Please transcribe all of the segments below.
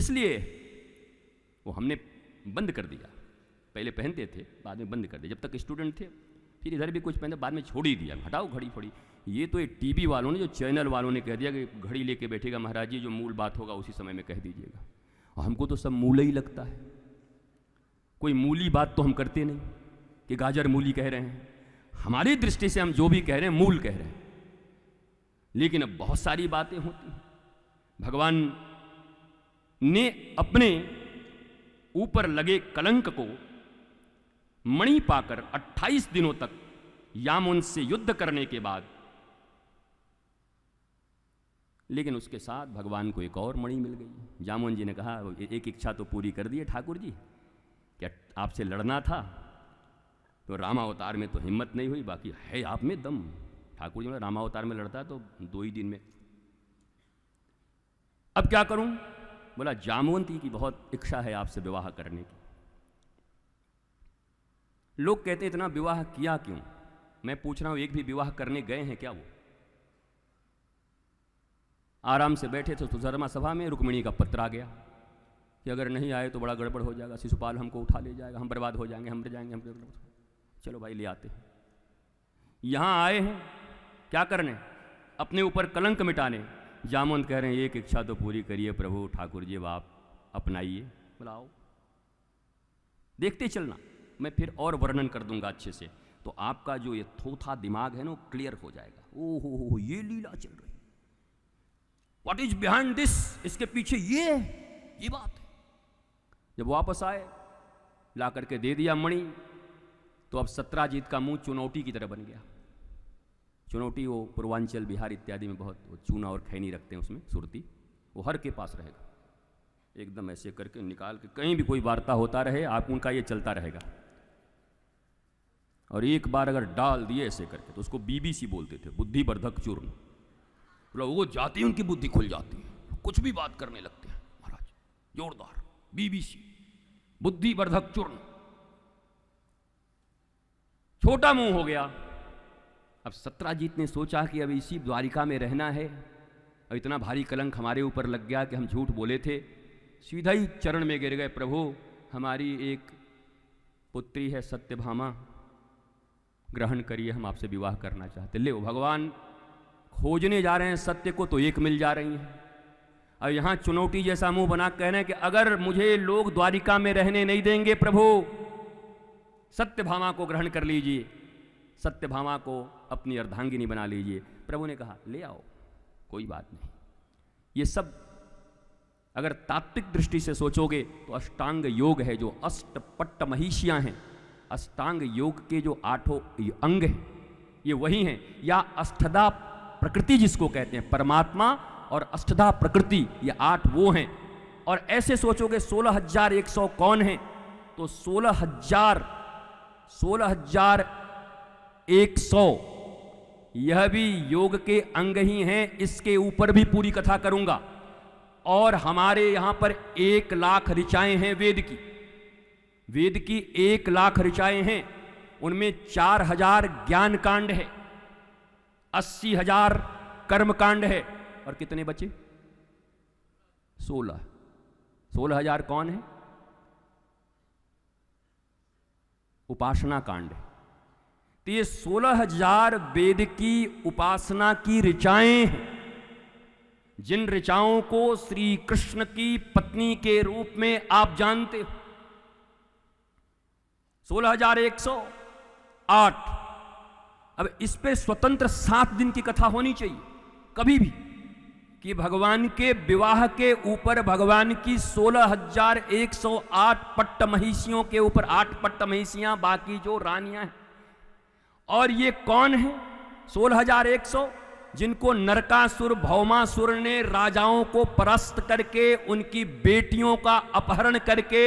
इसलिए वो हमने बंद कर दिया पहले पहनते थे बाद में बंद कर दिया जब तक स्टूडेंट थे फिर इधर भी कुछ पहनते बाद में छोड़ ही दिया हटाओ घड़ी फोड़ी ये तो ये टीवी वालों ने जो चैनल वालों ने कह दिया कि घड़ी लेके बैठेगा महाराज जी जो मूल बात होगा उसी समय में कह दीजिएगा और हमको तो सब मूल ही लगता है कोई मूली बात तो हम करते नहीं कि गाजर मूली कह रहे हैं हमारी दृष्टि से हम जो भी कह रहे हैं मूल कह रहे हैं लेकिन अब बहुत सारी बातें होती हैं भगवान ने अपने ऊपर लगे कलंक को मणि पाकर 28 दिनों तक यामुन से युद्ध करने के बाद लेकिन उसके साथ भगवान को एक और मणि मिल गई जामुन जी ने कहा एक इच्छा तो पूरी कर दी है ठाकुर जी क्या आपसे लड़ना था तो रामावतार में तो हिम्मत नहीं हुई बाकी है आप में दम ठाकुर जी ने रामावतार में लड़ता तो दो ही दिन में अब क्या करूं बोला जामवंती की बहुत इच्छा है आपसे विवाह करने की लोग कहते इतना विवाह किया क्यों मैं पूछ रहा हूं एक भी विवाह करने गए हैं क्या वो आराम से बैठे थे तो सुधर्मा सभा में रुक्मिणी का पत्र आ गया कि अगर नहीं आए तो बड़ा गड़बड़ हो जाएगा शिशुपाल हमको उठा ले जाएगा हम बर्बाद हो जाएंगे हम मर जाएंगे हम चलो भाई ले आते हैं यहां आए हैं क्या करने अपने ऊपर कलंक मिटाने जामुन कह रहे हैं एक इच्छा तो पूरी करिए प्रभु ठाकुर जी बाप अपनाइए बुलाओ देखते चलना मैं फिर और वर्णन कर दूंगा अच्छे से तो आपका जो ये थोथा दिमाग है ना वो क्लियर हो जाएगा ओ हो हो ये लीला चल रही वॉट इज बिहाइंड दिस इसके पीछे ये ये बात है जब वापस आए ला करके दे दिया मणि तो अब सत्राजीत का मुंह चुनौती की तरह बन गया चुनौती वो पूर्वांचल बिहार इत्यादि में बहुत चूना और खैनी रखते हैं उसमें सुरती वो हर के पास रहेगा एकदम ऐसे करके निकाल के कहीं भी कोई वार्ता होता रहे आप उनका ये चलता रहेगा और एक बार अगर डाल दिए ऐसे करके तो उसको बीबीसी बोलते थे बुद्धिवर्धक चूर्ण बोला वो जाती उनकी बुद्धि खुल जाती है कुछ भी बात करने लगते हैं महाराज जोरदार बीबीसी बुद्धिवर्धक चूर्ण छोटा मुंह हो गया अब सत्राजीत ने सोचा कि अब इसी द्वारिका में रहना है अब इतना भारी कलंक हमारे ऊपर लग गया कि हम झूठ बोले थे सीधा ही चरण में गिर गए प्रभु हमारी एक पुत्री है सत्यभामा ग्रहण करिए हम आपसे विवाह करना चाहते ले भगवान खोजने जा रहे हैं सत्य को तो एक मिल जा रही है और यहाँ चुनौती जैसा मुंह बना कह रहे हैं कि अगर मुझे लोग द्वारिका में रहने नहीं देंगे प्रभु सत्यभामा को ग्रहण कर लीजिए सत्यभामा को अपनी अर्धांगिनी बना लीजिए प्रभु ने कहा ले आओ कोई बात नहीं ये सब अगर तात्विक दृष्टि से सोचोगे तो अष्टांग योग है जो अष्टपट्ट महिषियाँ हैं अष्टांग योग के जो आठों अंग हैं ये वही हैं या अष्टदा प्रकृति जिसको कहते हैं परमात्मा और अष्टदा प्रकृति ये आठ वो हैं और ऐसे सोचोगे सोलह हजार एक सौ कौन हैं तो सोलह हजार सोलह हजार एक सौ यह भी योग के अंग ही हैं इसके ऊपर भी पूरी कथा करूंगा और हमारे यहां पर एक लाख ऋचाएं हैं वेद की वेद की एक लाख ऋचाएं हैं उनमें चार हजार ज्ञान कांड है अस्सी हजार कर्म कांड है और कितने बचे सोलह सोलह हजार कौन है उपासना कांड है तो ये सोलह हजार वेद की उपासना की ऋचाएं हैं जिन ऋचाओं को श्री कृष्ण की पत्नी के रूप में आप जानते हो सोलह हजार एक सौ आठ अब इस पे स्वतंत्र सात दिन की कथा होनी चाहिए कभी भी कि भगवान के विवाह के ऊपर भगवान की सोलह हजार एक सौ आठ पट्ट महिषियों के ऊपर आठ पट्ट महिषियां बाकी जो रानियां हैं और ये कौन है सोलह हजार एक सौ जिनको नरकासुर भौमासुर ने राजाओं को परस्त करके उनकी बेटियों का अपहरण करके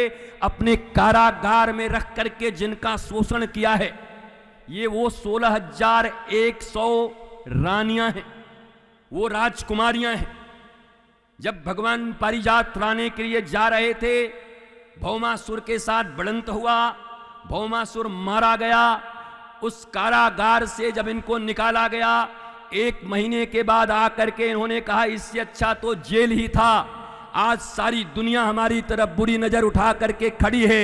अपने कारागार में रख करके जिनका शोषण किया है ये वो सोलह हजार एक सौ रानियां हैं वो राजकुमारियां हैं जब भगवान पारिजात लाने के लिए जा रहे थे भौमासुर के साथ बड़ंत हुआ भौमासुर मारा गया उस कारागार से जब इनको निकाला गया एक महीने के बाद आकर के इन्होंने कहा इससे अच्छा तो जेल ही था आज सारी दुनिया हमारी तरफ बुरी नज़र उठा करके खड़ी है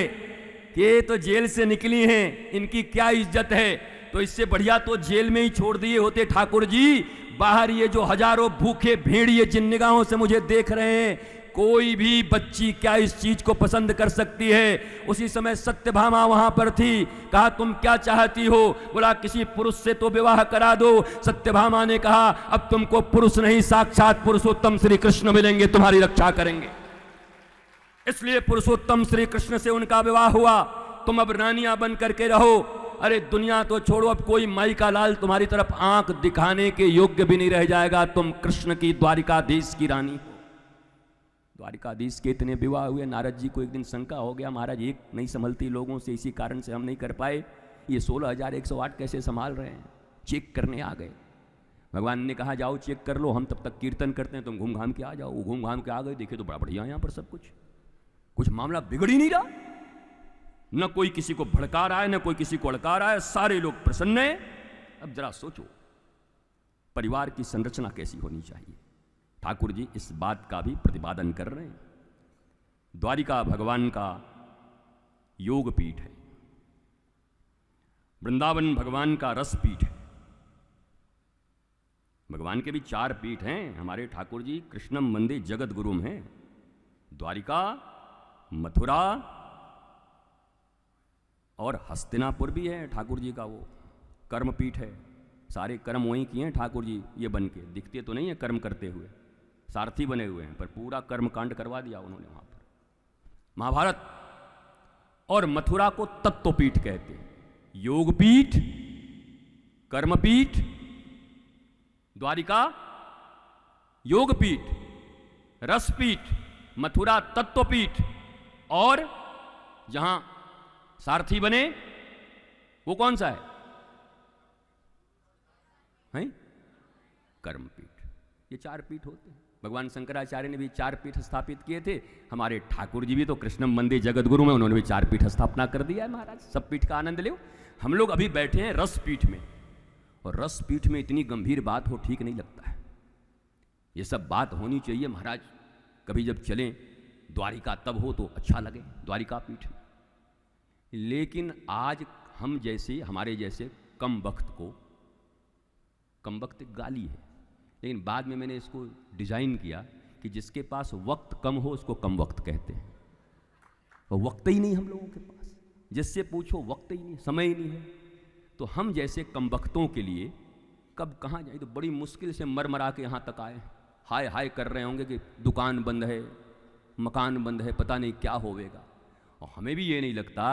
ये तो जेल से निकली हैं इनकी क्या इज्जत है तो इससे बढ़िया तो जेल में ही छोड़ दिए होते ठाकुर जी बाहर ये जो हजारों भूखे भेड़िए जिन निगाहों से मुझे देख रहे हैं कोई भी बच्ची क्या इस चीज को पसंद कर सकती है उसी समय सत्यभामा वहां पर थी कहा तुम क्या चाहती हो बोला किसी पुरुष से तो विवाह करा दो सत्यभामा ने कहा अब तुमको पुरुष नहीं साक्षात पुरुषोत्तम श्री कृष्ण मिलेंगे तुम्हारी रक्षा करेंगे इसलिए पुरुषोत्तम श्री कृष्ण से उनका विवाह हुआ तुम अब रानियां बन करके रहो अरे दुनिया तो छोड़ो अब कोई माई का लाल तुम्हारी तरफ आंख दिखाने के योग्य भी नहीं रह जाएगा तुम कृष्ण की द्वारिकाधीश की रानी द्वारिकाधीश के इतने विवाह हुए नारद जी को एक दिन शंका हो गया महाराज एक नहीं संभलती लोगों से इसी कारण से हम नहीं कर पाए ये सोलह हजार एक सौ आठ कैसे संभाल रहे हैं चेक करने आ गए भगवान ने कहा जाओ चेक कर लो हम तब तक कीर्तन करते हैं तुम घूम घाम के आ जाओ वो घूम घाम के आ गए देखे तो बड़ा बढ़िया यहाँ पर सब कुछ कुछ मामला बिगड़ ही नहीं रहा न कोई किसी को भड़का रहा है न कोई किसी को अड़का रहा है सारे लोग प्रसन्न हैं अब जरा सोचो परिवार की संरचना कैसी होनी चाहिए ठाकुर जी इस बात का भी प्रतिपादन कर रहे हैं द्वारिका भगवान का योग पीठ है वृंदावन भगवान का रस पीठ है भगवान के भी चार पीठ हैं हमारे ठाकुर जी कृष्णम मंदिर जगत गुरु हैं द्वारिका मथुरा और हस्तिनापुर भी है ठाकुर जी का वो कर्म पीठ है सारे कर्म वहीं किए हैं ठाकुर जी ये बन के दिखते तो नहीं है कर्म करते हुए सारथी बने हुए हैं पर पूरा कर्मकांड करवा दिया उन्होंने वहां पर महाभारत और मथुरा को तत्वपीठ तो कहते हैं योगपीठ कर्मपीठ द्वारिका योगपीठ रसपीठ मथुरा तत्वपीठ और जहां सारथी बने वो कौन सा है, है? कर्मपीठ ये चार पीठ होते हैं भगवान शंकराचार्य ने भी चार पीठ स्थापित किए थे हमारे ठाकुर जी भी तो कृष्ण मंदिर जगतगुरु में उन्होंने भी चार पीठ स्थापना कर दिया है महाराज सब पीठ का आनंद ले हम लोग अभी बैठे हैं रस पीठ में और रस पीठ में इतनी गंभीर बात हो ठीक नहीं लगता है ये सब बात होनी चाहिए महाराज कभी जब चलें द्वारिका तब हो तो अच्छा लगे द्वारिका पीठ लेकिन आज हम जैसे हमारे जैसे कम वक्त को कम वक्त गाली है लेकिन बाद में मैंने इसको डिज़ाइन किया कि जिसके पास वक्त कम हो उसको कम वक्त कहते हैं और वक्त ही नहीं हम लोगों के पास जिससे पूछो वक्त ही नहीं समय ही नहीं है तो हम जैसे कम वक्तों के लिए कब कहाँ जाए तो बड़ी मुश्किल से मर मरा के यहाँ तक आए हाय हाय कर रहे होंगे कि दुकान बंद है मकान बंद है पता नहीं क्या होवेगा और हमें भी ये नहीं लगता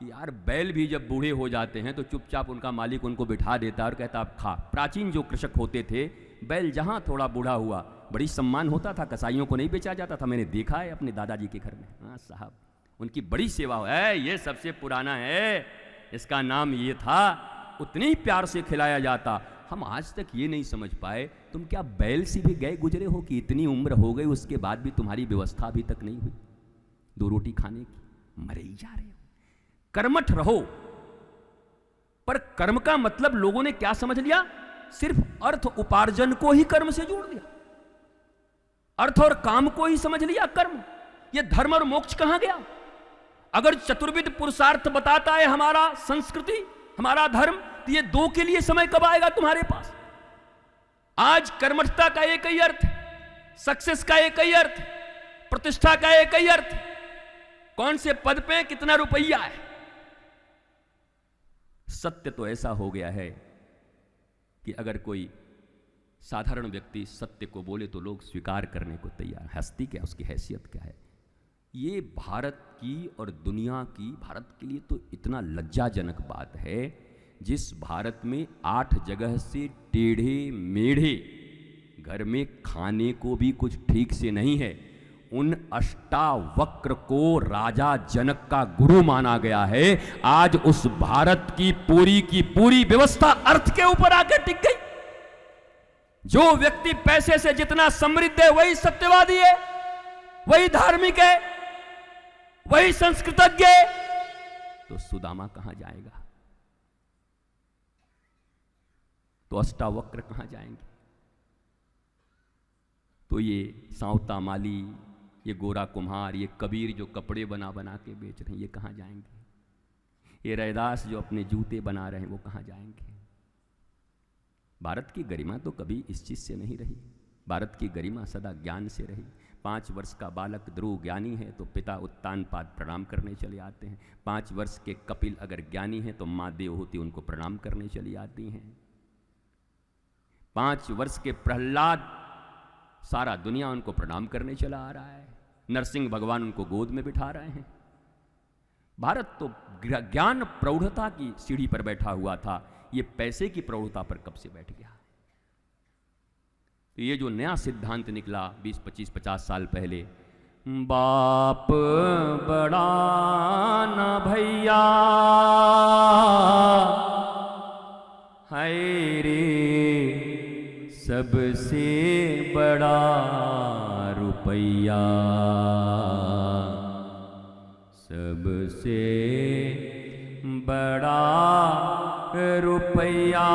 कि यार बैल भी जब बूढ़े हो जाते हैं तो चुपचाप उनका मालिक उनको बिठा देता और कहता आप खा प्राचीन जो कृषक होते थे बैल जहाँ थोड़ा बूढ़ा हुआ बड़ी सम्मान होता था कसाईयों को नहीं बेचा जाता था मैंने देखा है अपने दादाजी के घर में हाँ साहब उनकी बड़ी सेवा हो है ये सबसे पुराना है इसका नाम ये था उतने प्यार से खिलाया जाता हम आज तक ये नहीं समझ पाए तुम क्या बैल से भी गए गुजरे हो कि इतनी उम्र हो गई उसके बाद भी तुम्हारी व्यवस्था अभी तक नहीं हुई दो रोटी खाने की मरे ही जा रहे हो कर्मठ रहो पर कर्म का मतलब लोगों ने क्या समझ लिया सिर्फ अर्थ उपार्जन को ही कर्म से जोड़ दिया अर्थ और काम को ही समझ लिया कर्म यह धर्म और मोक्ष कहां गया अगर चतुर्विद पुरुषार्थ बताता है हमारा संस्कृति हमारा धर्म तो ये दो के लिए समय कब आएगा तुम्हारे पास आज कर्मठता का एक ही अर्थ सक्सेस का एक ही अर्थ प्रतिष्ठा का एक ही अर्थ कौन से पद पे कितना रुपया है सत्य तो ऐसा हो गया है कि अगर कोई साधारण व्यक्ति सत्य को बोले तो लोग स्वीकार करने को तैयार हस्ती क्या उसकी हैसियत क्या है ये भारत की और दुनिया की भारत के लिए तो इतना लज्जाजनक बात है जिस भारत में आठ जगह से टेढ़े मेढ़े घर में खाने को भी कुछ ठीक से नहीं है उन अष्टावक्र को राजा जनक का गुरु माना गया है आज उस भारत की पूरी की पूरी व्यवस्था अर्थ के ऊपर आकर टिक गई जो व्यक्ति पैसे से जितना समृद्ध है वही सत्यवादी है वही धार्मिक है वही संस्कृतज्ञ है तो सुदामा कहां जाएगा तो अष्टावक्र कहां जाएंगे तो ये सांवता माली ये गोरा कुम्हार ये कबीर जो कपड़े बना बना के बेच रहे हैं ये कहाँ जाएंगे ये रैदास जो अपने जूते बना रहे हैं वो कहाँ जाएंगे भारत की गरिमा तो कभी इस चीज़ से नहीं रही भारत की गरिमा सदा ज्ञान से रही पाँच वर्ष का बालक ध्रुव ज्ञानी है तो पिता उत्तान पाद प्रणाम करने चले आते हैं पाँच वर्ष के कपिल अगर ज्ञानी हैं तो माँ होती उनको प्रणाम करने चली आती हैं पाँच वर्ष के प्रहलाद सारा दुनिया उनको प्रणाम करने चला आ रहा है नरसिंह भगवान उनको गोद में बिठा रहे हैं भारत तो ज्ञान प्रौढ़ता की सीढ़ी पर बैठा हुआ था ये पैसे की प्रौढ़ता पर कब से बैठ गया तो ये जो नया सिद्धांत निकला 20 25 50 साल पहले बाप बड़ा न भैया है रे सबसे बड़ा रुपया सबसे बड़ा रुपया